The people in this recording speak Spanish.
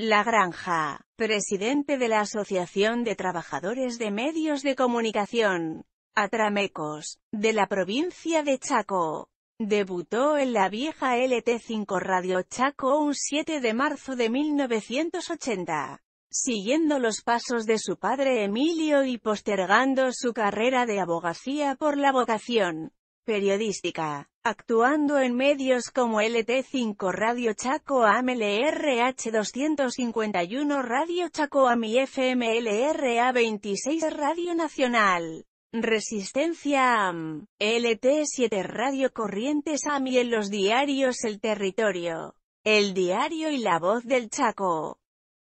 La Granja, presidente de la Asociación de Trabajadores de Medios de Comunicación, Atramecos, de la provincia de Chaco. Debutó en la vieja LT5 Radio Chaco un 7 de marzo de 1980, siguiendo los pasos de su padre Emilio y postergando su carrera de abogacía por la vocación periodística, actuando en medios como LT5 Radio Chaco AMLRH251 Radio Chaco AMI FMLRA26 Radio Nacional. Resistencia AM, LT7 Radio Corrientes AMI en los diarios El Territorio, El Diario y La Voz del Chaco.